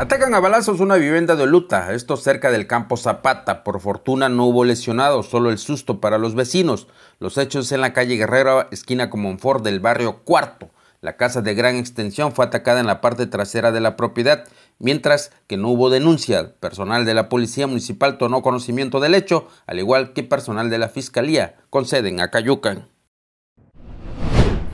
Atacan a balazos una vivienda de Oluta, esto cerca del campo Zapata. Por fortuna no hubo lesionados, solo el susto para los vecinos. Los hechos en la calle Guerrero, esquina Comonfort del barrio Cuarto. La casa de gran extensión fue atacada en la parte trasera de la propiedad, mientras que no hubo denuncia. Personal de la Policía Municipal tomó conocimiento del hecho, al igual que personal de la Fiscalía, con sede en Acayucan.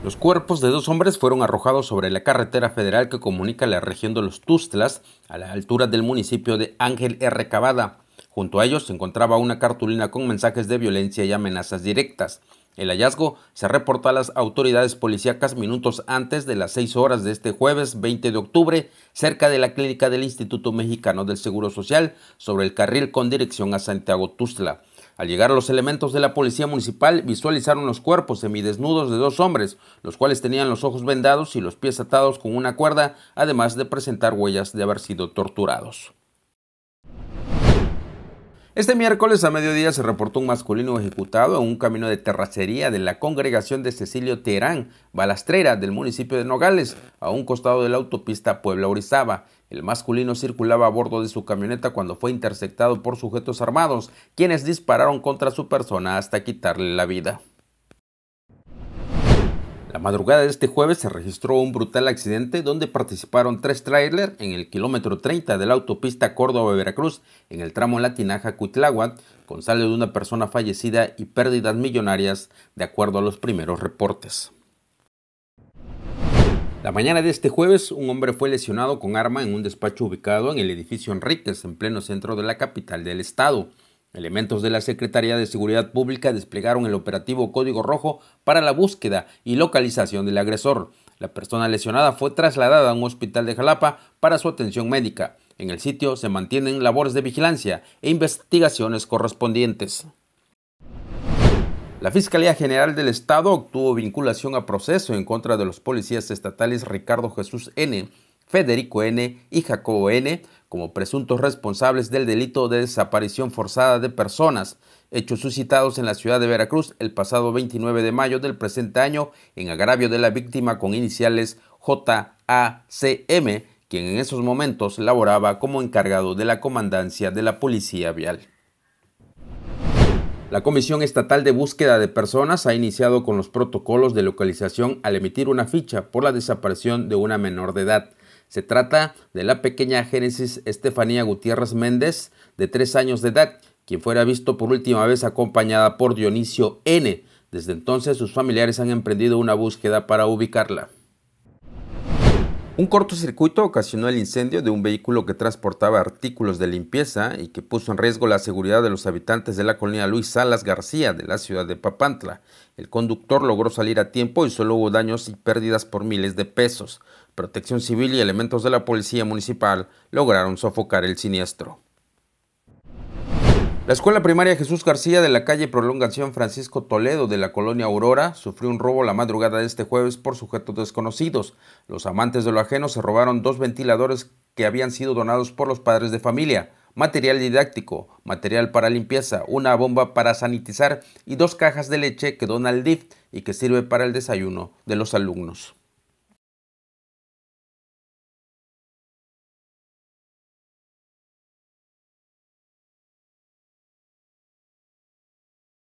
Los cuerpos de dos hombres fueron arrojados sobre la carretera federal que comunica la región de los Tustlas a la altura del municipio de Ángel R. Cabada. Junto a ellos se encontraba una cartulina con mensajes de violencia y amenazas directas. El hallazgo se reportó a las autoridades policíacas minutos antes de las 6 horas de este jueves 20 de octubre, cerca de la clínica del Instituto Mexicano del Seguro Social, sobre el carril con dirección a Santiago Tustla. Al llegar los elementos de la policía municipal visualizaron los cuerpos semidesnudos de dos hombres, los cuales tenían los ojos vendados y los pies atados con una cuerda, además de presentar huellas de haber sido torturados. Este miércoles a mediodía se reportó un masculino ejecutado en un camino de terracería de la congregación de Cecilio Terán, balastrera del municipio de Nogales, a un costado de la autopista Puebla-Orizaba. El masculino circulaba a bordo de su camioneta cuando fue interceptado por sujetos armados, quienes dispararon contra su persona hasta quitarle la vida madrugada de este jueves se registró un brutal accidente donde participaron tres tráiler en el kilómetro 30 de la autopista Córdoba-Veracruz en el tramo Latinaja-Cuitláhuac, con saldo de una persona fallecida y pérdidas millonarias, de acuerdo a los primeros reportes. La mañana de este jueves, un hombre fue lesionado con arma en un despacho ubicado en el edificio Enríquez, en pleno centro de la capital del estado. Elementos de la Secretaría de Seguridad Pública desplegaron el operativo Código Rojo para la búsqueda y localización del agresor. La persona lesionada fue trasladada a un hospital de Jalapa para su atención médica. En el sitio se mantienen labores de vigilancia e investigaciones correspondientes. La Fiscalía General del Estado obtuvo vinculación a proceso en contra de los policías estatales Ricardo Jesús N., Federico N. y Jacobo N., como presuntos responsables del delito de desaparición forzada de personas, hechos suscitados en la ciudad de Veracruz el pasado 29 de mayo del presente año en agravio de la víctima con iniciales JACM, quien en esos momentos laboraba como encargado de la comandancia de la Policía Vial. La Comisión Estatal de Búsqueda de Personas ha iniciado con los protocolos de localización al emitir una ficha por la desaparición de una menor de edad. Se trata de la pequeña Génesis Estefanía Gutiérrez Méndez, de tres años de edad, quien fuera visto por última vez acompañada por Dionisio N. Desde entonces sus familiares han emprendido una búsqueda para ubicarla. Un cortocircuito ocasionó el incendio de un vehículo que transportaba artículos de limpieza y que puso en riesgo la seguridad de los habitantes de la colonia Luis Salas García de la ciudad de Papantla. El conductor logró salir a tiempo y solo hubo daños y pérdidas por miles de pesos. Protección Civil y elementos de la Policía Municipal lograron sofocar el siniestro. La escuela primaria Jesús García de la calle Prolongación Francisco Toledo de la colonia Aurora sufrió un robo la madrugada de este jueves por sujetos desconocidos. Los amantes de lo ajeno se robaron dos ventiladores que habían sido donados por los padres de familia, material didáctico, material para limpieza, una bomba para sanitizar y dos cajas de leche que dona el DIF y que sirve para el desayuno de los alumnos.